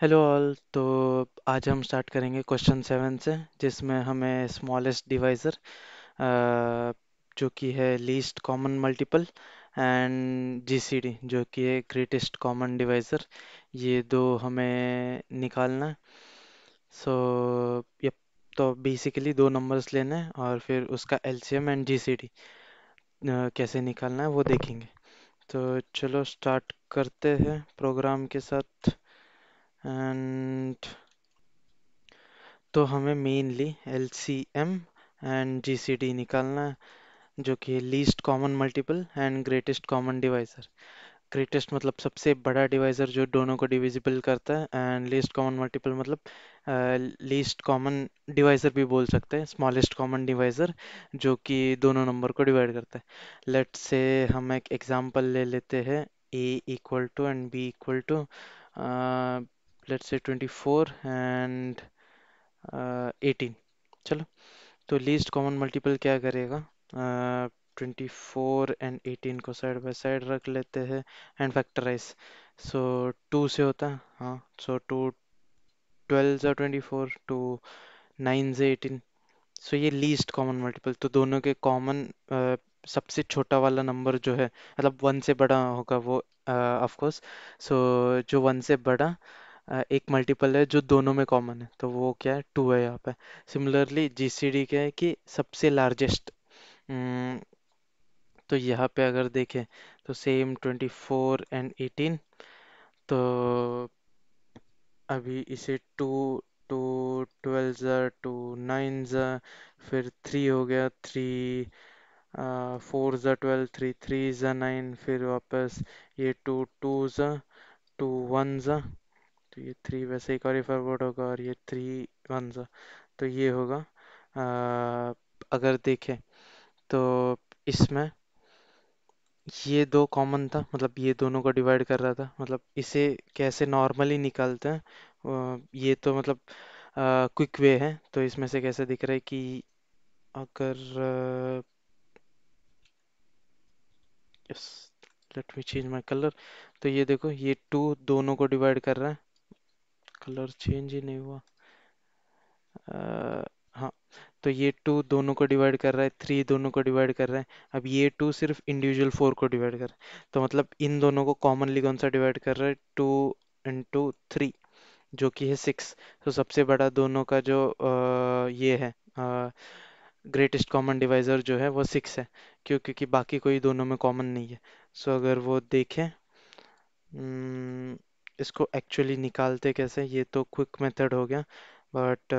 Hello all तो आज हम स्टार्ट करेंगे क्वेश्चन सेवन से जिसमें हमें स्मॉलेस्ट डिवाइज़र जो कि है least common multiple and GCD जो कि है ग्रेटेस्ट कॉमन डिवाइज़र ये दो हमें निकालना है सो so, तो बेसिकली दो नंबर्स लेने हैं और फिर उसका एलसीएम एंड जीसीडी कैसे निकालना है वो देखेंगे तो चलो स्टार्ट करते हैं प्रोग्राम के साथ एंड तो हमें mainly L C M and G C D निकालना है जो कि least common multiple and greatest common divisor greatest मतलब सबसे बड़ा डिवाइजर जो दोनों को डिविजिबल करता है एंड लीस्ट कॉमन मल्टीपल मतलब लीस्ट कॉमन डिवाइजर भी बोल सकते हैं स्मॉलेस्ट कॉमन डिवाइजर जो कि दोनों नंबर को डिवाइड करता है लेट से हम एक एग्जांपल ले लेते हैं A equal to and B equal to let's say 24 and eighteen चलो तो लीस्ट कॉमन मल्टीपल क्या करेगा ट्वेंटी फोर एंड एटीन को साइड बाय साइड रख लेते हैं एंड फैक्टराइज सो टू से होता है हाँ सो टू ट्वेल्व ज़ा ट्वेंटी फोर टू नाइन जो एटीन सो ये लीस्ट कॉमन मल्टीपल तो दोनों के कॉमन uh, सबसे छोटा वाला नंबर जो है मतलब वन से बड़ा होगा वो ऑफ कोर्स सो जो वन से बड़ा एक मल्टीपल है जो दोनों में कॉमन है तो वो क्या है टू है यहाँ पे सिमिलरली जी सी डी क्या है कि सबसे लार्जेस्ट हम्म, तो यहाँ पे अगर देखें तो same twenty four and eighteen तो अभी इसे two two twelve two nine ज़ा फिर थ्री हो गया थ्री फोर ज ट्वेल्व थ्री थ्री ज़ा नाइन फिर वापस ये टू टू ज टू वन ज़ा तो ये थ्री वैसे एक और ये फॉरवर्ड होगा और ये थ्री वन सा तो ये होगा आ, अगर देखें तो इसमें ये दो कॉमन था मतलब ये दोनों को डिवाइड कर रहा था मतलब इसे कैसे नॉर्मली निकालते हैं ये तो मतलब क्विक वे है तो इसमें से कैसे दिख रहा है कि अगर yes let me change my colour तो ये देखो ये टू दोनों को डिवाइड कर रहा है कलर चेंज ही नहीं हुआ हाँ तो ये टू दोनों को डिवाइड कर रहा है थ्री दोनों को डिवाइड कर रहा है अब ये टू सिर्फ इंडिविजुअल फोर को डिवाइड कर रहा है तो मतलब इन दोनों को कॉमनली कौन सा डिवाइड कर रहा है टू इंटू थ्री जो कि है सिक्स तो सबसे बड़ा दोनों का जो आ, ये है ग्रेटेस्ट कॉमन डिवाइजर जो है वो सिक्स है क्यों क्योंकि बाकी कोई दोनों में कॉमन नहीं है सो so, अगर वो देखें इसको एक्चुअली निकालते कैसे ये तो क्विक मेथड हो गया बट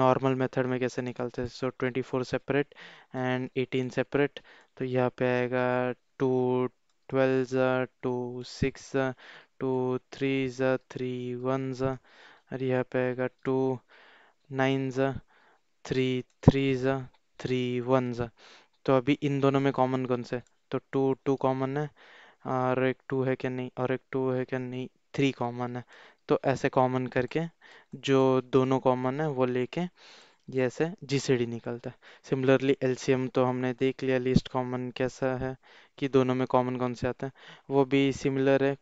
नॉर्मल मेथड में कैसे निकालते so twenty four separate and eighteen separate तो यहाँ पे आएगा two twelve two six two three ज़ा थ्री वन ज़ा और यहाँ पे आएगा टू नाइन ज़ा थ्री थ्री थ्री वन ज़ा तो अभी इन दोनों में कॉमन कौन से तो टू टू कॉमन है और एक टू है क्या नहीं और एक टू है क्या नहीं थ्री कॉमन है तो ऐसे कॉमन करके जो दोनों कॉमन है वो लेके ये ऐसे जीसीडी निकलता है सिमिलरली एलसीएम तो हमने देख लिया लिस्ट कॉमन कैसा है कि दोनों में कॉमन कौन से आते हैं वो भी सिमिलर है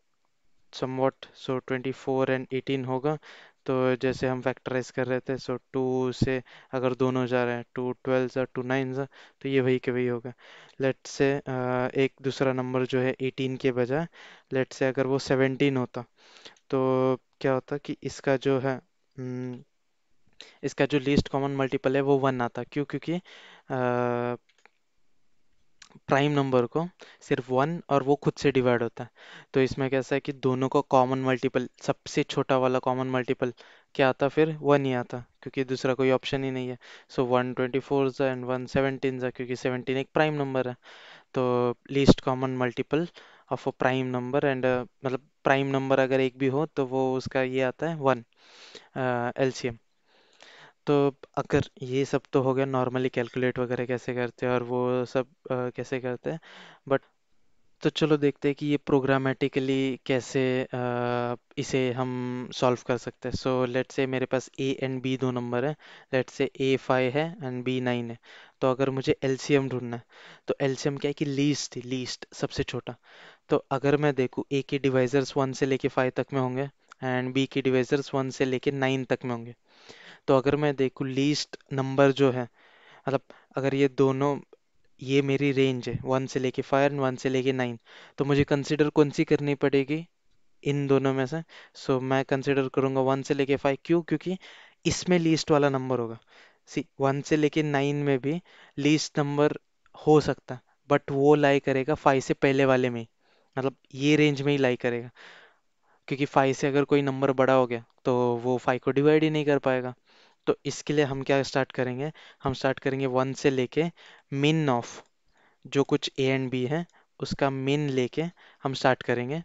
somewhat so twenty four and eighteen होगा तो जैसे हम फैक्टराइज कर रहे थे सो टू से अगर दोनों जा रहे हैं टू ट्वेल्व और टू नाइन सा तो ये वही के वही होगा लेट से एक दूसरा नंबर जो है एटीन के बजाय लेट से अगर वो सेवेंटीन होता तो क्या होता कि इसका जो है हम्म, इसका जो लीस्ट कॉमन मल्टीपल है वो वन आता क्यों क्योंकि प्राइम नंबर को सिर्फ वन और वो खुद से डिवाइड होता है तो इसमें कैसा है कि दोनों का कॉमन मल्टीपल सबसे छोटा वाला कॉमन मल्टीपल क्या आता फिर वन ही आता क्योंकि दूसरा कोई ऑप्शन ही नहीं है so one twenty four and one seventeen क्योंकि सेवनटीन एक प्राइम नंबर है तो least common multiple of a prime number and मतलब प्राइम नंबर अगर एक भी हो तो वो उसका ये आता है वन एल सी एम तो अगर ये सब तो हो गया नॉर्मली कैलकुलेट वगैरह कैसे करते हैं और वो सब आ, कैसे करते हैं बट तो चलो देखते हैं कि ये प्रोग्रामेटिकली कैसे आ, इसे हम सॉल्व कर सकते हैं सो लेट से मेरे पास ए एंड बी दो नंबर है लेट से ए फाइव है एंड बी नाइन है तो अगर मुझे एलसीएम ढूंढना है तो एलसीएम क्या है कि लीस्ट लीस्ट सबसे छोटा तो अगर मैं देखूँ ए के डिवाइजर्स वन से लेके फाइव तक में होंगे एंड बी के डिवाइजर्स वन से लेके नाइन तक में होंगे तो अगर मैं देखूँ लीस्ट नंबर जो है मतलब अगर ये दोनों ये मेरी रेंज है वन से लेके फाइव एंड वन से लेके नाइन तो मुझे कंसिडर कौन सी करनी पड़ेगी इन दोनों में से सो so, मैं कंसिडर करूँगा वन से लेके फाइव क्यों क्योंकि इसमें लीस्ट वाला नंबर होगा सी वन से लेके नाइन में भी लीस्ट नंबर हो सकता बट वो लाई करेगा फाइव से पहले वाले में मतलब ये रेंज में ही लाई करेगा क्योंकि फाइव से अगर कोई नंबर बड़ा हो गया तो वो फाइव को डिवाइड ही नहीं कर पाएगा तो इसके लिए हम क्या स्टार्ट करेंगे हम स्टार्ट करेंगे वन से लेके मिन ऑफ जो कुछ ए एंड बी है उसका मिन लेके हम स्टार्ट करेंगे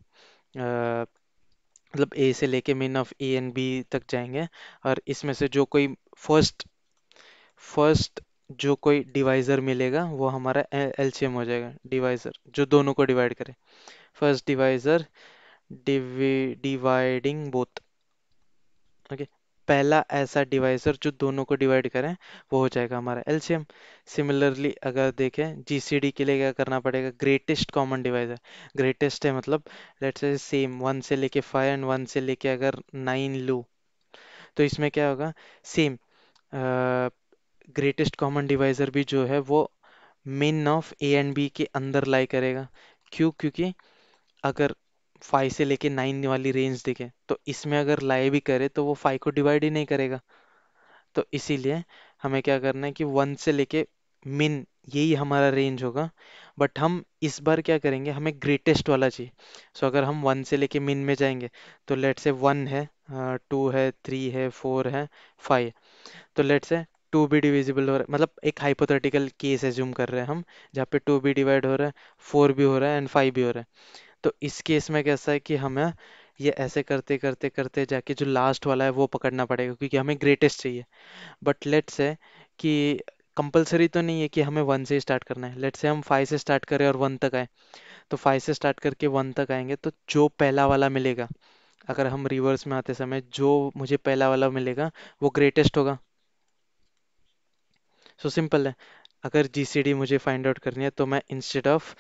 मतलब ए से लेके मिन ऑफ ए एंड बी तक जाएंगे और इसमें से जो कोई फर्स्ट फर्स्ट जो कोई डिवाइज़र मिलेगा वो हमारा एल हो जाएगा डिवाइज़र जो दोनों को डिवाइड करे first divisor dividing both okay पहला ऐसा डिवाइसर जो दोनों को डिवाइड करें वो हो जाएगा हमारा एलसीएम सिमिलरली अगर देखें जीसीडी के लिए क्या करना पड़ेगा ग्रेटेस्ट कॉमन डिवाइजर ग्रेटेस्ट है मतलब लेट्स से सेम वन से लेके फाइव एंड वन से लेके अगर नाइन लू तो इसमें क्या होगा सेम ग्रेटेस्ट कॉमन डिवाइजर भी जो है वो min of A and B के अंदर लाई करेगा क्यों क्योंकि अगर फाइव से लेके नाइन वाली रेंज दिखे तो इसमें अगर लाई भी करे तो वो फाइव को डिवाइड ही नहीं करेगा तो इसीलिए हमें क्या करना है कि वन से लेके मिन यही हमारा रेंज होगा बट हम इस बार क्या करेंगे हमें ग्रेटेस्ट वाला चाहिए सो so, अगर हम वन से लेके मिन में जाएंगे तो लेट से वन है टू हाँ, है थ्री है फोर है फाइव तो लेट से टू भी डिविजिबल हो रहा है मतलब एक हाइपोथेटिकल केस एज्यूम कर रहे हैं हम जहाँ पे टू भी डिवाइड हो रहा है फोर भी हो रहा है एंड फाइव भी हो रहा है तो इस केस में कैसा है कि हमें ये ऐसे करते करते करते जाके जो लास्ट वाला है वो पकड़ना पड़ेगा क्योंकि हमें ग्रेटेस्ट चाहिए बट लेट्स है कि कंपलसरी तो नहीं है कि हमें वन से स्टार्ट करना है लेट्स से हम फाइव से स्टार्ट करें और वन तक आए तो फाइव से स्टार्ट करके वन तक आएंगे तो जो पहला वाला मिलेगा अगर हम रिवर्स में आते समय जो मुझे पहला वाला मिलेगा वो ग्रेटेस्ट होगा सो so सिंपल है अगर जी मुझे फाइंड आउट करनी है तो मैं इंस्टेड ऑफ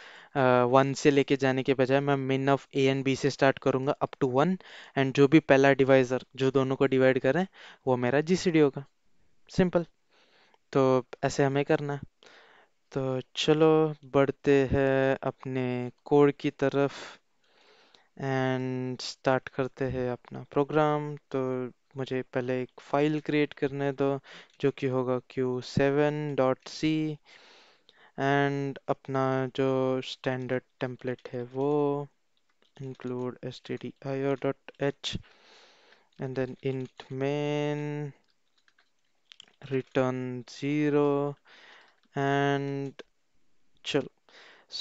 वन से लेके जाने के बजाय मैं min of A and B से स्टार्ट करूँगा अप टू वन एंड जो भी पहला डिवाइजर जो दोनों को डिवाइड करें वो मेरा जी होगा सिंपल तो ऐसे हमें करना है तो चलो बढ़ते हैं अपने कोड की तरफ एंड स्टार्ट करते हैं अपना प्रोग्राम तो मुझे पहले एक फाइल क्रिएट करने दो जो कि होगा Q seven dot C and अपना जो स्टैंडर्ड टेम्पलेट है वो S T D I O dot H and then int main return zero and चलो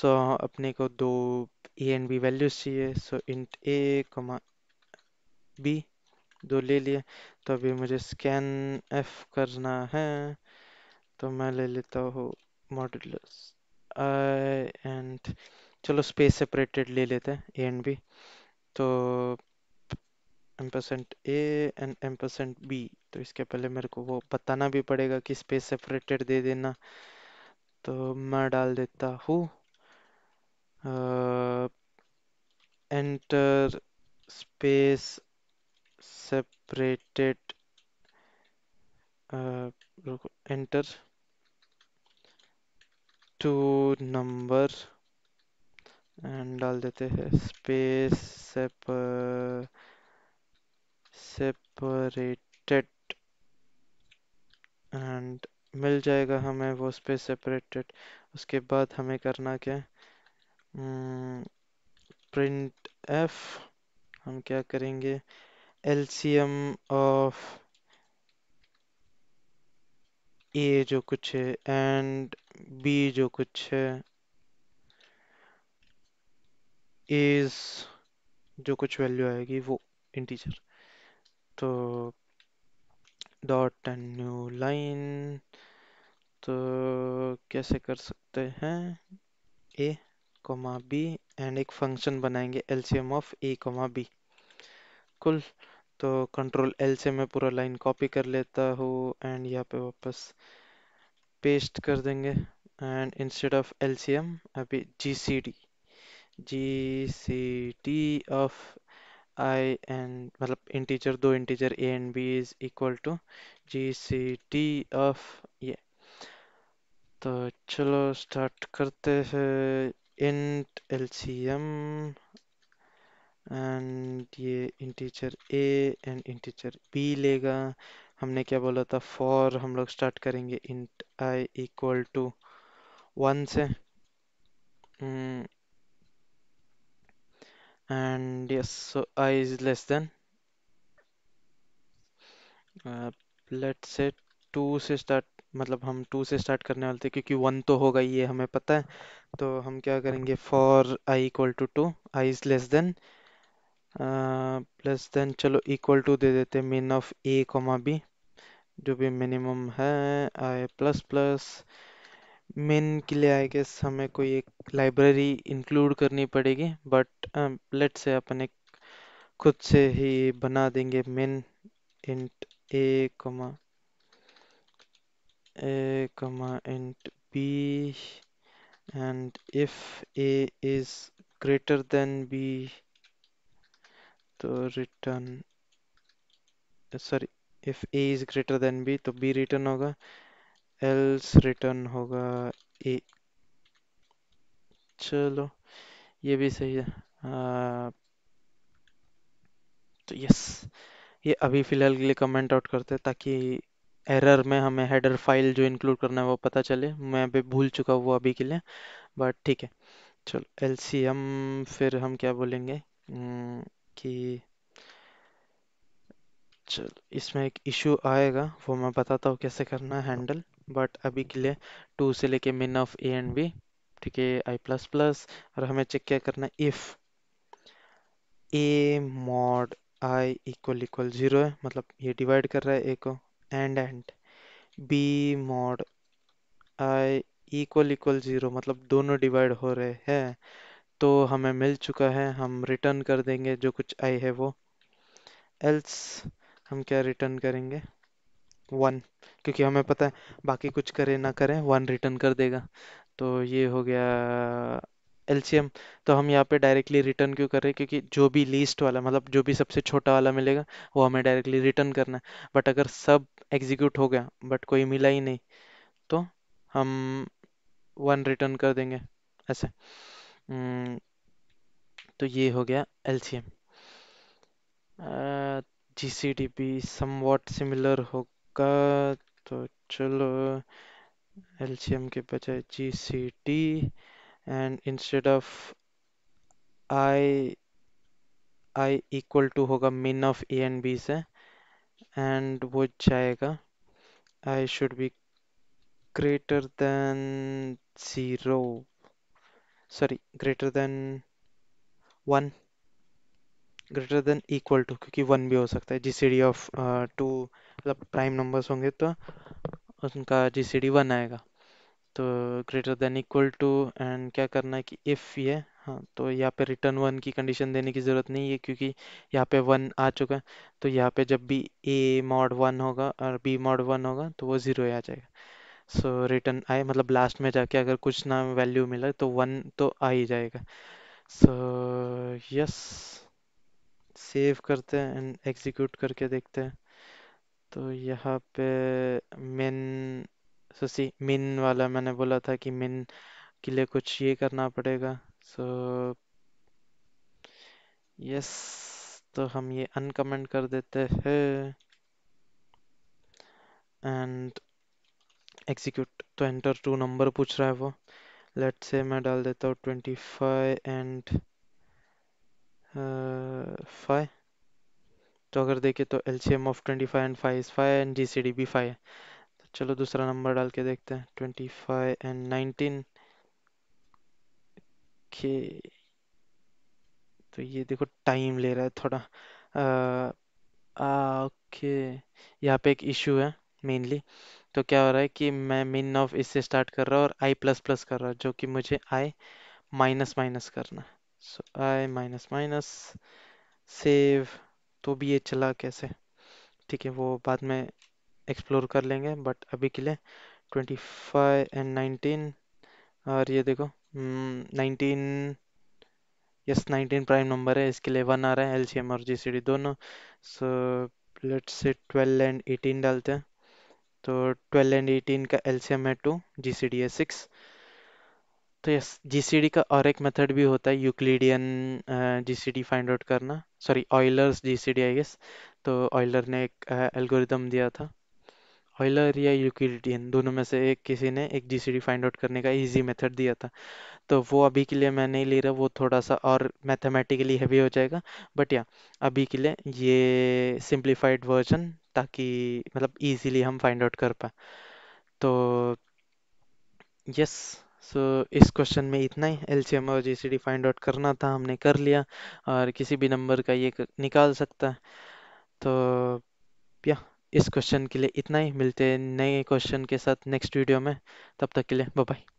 सो अपने को दो ए एंड बी वैल्यूज चाहिए so int A comma B दो ले लिए तो अभी मुझे स्कैन एफ करना है तो मैं ले लेता हूँ मॉडल आई एंड चलो स्पेस सेपरेटेड ले लेते हैं ए एंड बी तो M percent A and M percent B तो इसके पहले मेरे को वो बताना भी पड़ेगा कि स्पेस सेपरेटेड दे देना तो मैं डाल देता हूँ enter space separated uh, enter to number and डाल देते हैं स्पेस सेपर सेपरेटेड एंड मिल जाएगा हमें वो स्पेस सेपरेटेड उसके बाद हमें करना क्या प्रिंट एफ hmm, हम क्या करेंगे uh, एलसीएम ऑफ ए जो कुछ है एंड बी जो कुछ है इज जो कुछ वैल्यू आएगी वो इंटीजर तो डॉट एंड न्यू लाइन तो कैसे कर सकते हैं ए कोमा बी एंड एक फंक्शन बनाएंगे LCM of A comma B cool cool. तो कंट्रोल एल से मैं पूरा लाइन कॉपी कर लेता हूँ एंड यहाँ पे वापस पेस्ट कर देंगे and instead of L C M अभी G C D G C D of I and मतलब इंटीजर दो integer A and B is equal to G C D of ये तो चलो स्टार्ट करते हैं int L C M and ये integer A and integer B लेगा हमने क्या बोला था फॉर हम लोग स्टार्ट करेंगे int I equal to one से and yes so I is less than let's say two से स्टार्ट मतलब हम टू से स्टार्ट करने वाले थे क्योंकि वन तो होगा ये हमें पता है तो हम क्या करेंगे for I equal to two I is less than plus uh, then चलो इक्वल टू दे देते हैं मिन ऑफ ए कॉमा बी जो भी मिनिमम है आए प्लस प्लस मेन के लिए आई गेस हमें कोई एक लाइब्रेरी इंक्लूड करनी पड़ेगी बट लेट से अपन एक खुद से ही बना देंगे main int A comma A comma int B and if A is greater than B तो return sorry if A is greater than B तो बी रिटर्न होगा एल्स रिटर्न होगा ए चलो ये भी सही है आ, तो यस ये अभी फ़िलहाल के लिए कमेंट आउट करते हैं ताकि एरर में हमें हेडर फाइल जो इंक्लूड करना है वो पता चले मैं अभी भूल चुका हूँ अभी के लिए बट ठीक है चलो एल फिर हम क्या बोलेंगे हम्म, कि चल इसमें एक इशू आएगा वो मैं बताता हूँ कैसे करना है हैंडल बट अभी के लिए टू से लेके मिन ऑफ ए एंड बी ठीक है आई प्लस प्लस और हमें चेक क्या करना है if A mod I equal equal zero है मतलब ये डिवाइड कर रहा है ए को and and B mod I equal equal zero मतलब दोनों डिवाइड हो रहे हैं तो हमें मिल चुका है हम रिटर्न कर देंगे जो कुछ आई है वो एल्स हम क्या रिटर्न करेंगे वन क्योंकि हमें पता है बाकी कुछ करें ना करें वन रिटर्न कर देगा तो ये हो गया एल तो हम यहाँ पे डायरेक्टली रिटर्न क्यों कर रहे हैं क्योंकि जो भी लीस्ट वाला मतलब जो भी सबसे छोटा वाला मिलेगा वो हमें डायरेक्टली रिटर्न करना है बट अगर सब एग्जीक्यूट हो गया बट कोई मिला ही नहीं तो हम वन रिटर्न कर देंगे ऐसे हम्म, तो ये हो गया जी एलसीएम जीसीडीपी समवॉट सिमिलर होगा तो चलो एम के बजाय G C D and instead of I I equal to होगा min of A and B से एंड वो जाएगा I should be greater than zero sorry greater than one greater than equal to क्योंकि one भी हो सकता है G C D of two मतलब प्राइम नंबर्स होंगे तो उनका जी सी डी वन आएगा तो greater than equal to and क्या करना है कि इफ़ ये हाँ तो यहाँ पे रिटर्न वन की कंडीशन देने की ज़रूरत नहीं है क्योंकि यहाँ पे वन आ चुका है तो यहाँ पे जब भी ए मॉड वन होगा और बी मॉड वन होगा तो वो ज़ीरो आ जाएगा सो रिटर्न आए मतलब लास्ट में जाके अगर कुछ ना वैल्यू मिला तो वन तो आ ही जाएगा सो यस सेव करते हैं एंड एग्जीक्यूट करके देखते हैं तो यहाँ पे मेन सो सी मिन वाला मैंने बोला था कि मिन के लिए कुछ ये करना पड़ेगा सो so, यस yes, तो हम ये अनकमेंट कर देते हैं एंड एग्जीक्यूट तो एंटर टू नंबर पूछ रहा है वो लेट से मैं डाल देता हूँ ट्वेंटी फाइव एंड फाइव तो अगर देखे तो L C M of twenty five and five is five and G C D भी फाइव है तो चलो दूसरा नंबर डाल के देखते हैं ट्वेंटी फाइव एंड नाइनटीन के तो ये देखो टाइम ले रहा है थोड़ा ओके uh, यहाँ पे एक इशू है मेनली तो क्या हो रहा है कि मैं मिन ऑफ इससे स्टार्ट कर रहा हूँ और आई प्लस प्लस कर रहा हूँ जो कि मुझे आई माइनस माइनस करना है so I minus minus save तो भी ये चला कैसे ठीक है वो बाद में एक्सप्लोर कर लेंगे बट अभी के लिए ट्वेंटी फाइव एंड नाइनटीन और ये देखो nineteen yes nineteen prime number है इसके लिए वन आ रहा है एल और जी दोनों so let's say twelve and eighteen डालते हैं तो ट्वेल्व एंड एटीन का एल्शियम है टू जी सी डी है सिक्स तो यस डी का और एक मेथड भी होता है Euclidean G C D find out करना sorry Euler's D I guess तो ऑयलर ने एक एल्गोरिदम दिया था ऑयलर या यूक्लिडियन दोनों में से एक किसी ने एक G C D find out करने का इजी मेथड दिया था तो वो अभी के लिए मैं नहीं ले रहा वो थोड़ा सा और मैथमेटिकली हैवी हो जाएगा बट या अभी के लिए ये सिंप्लीफाइड वर्जन ताकि मतलब इजीली हम फाइंड आउट कर पाए तो यस सो so, इस क्वेश्चन में इतना ही एलसीएम और जीसीडी फाइंड आउट करना था हमने कर लिया और किसी भी नंबर का ये निकाल सकता है तो या इस क्वेश्चन के लिए इतना ही मिलते हैं नए क्वेश्चन के साथ नेक्स्ट वीडियो में तब तक के लिए बाय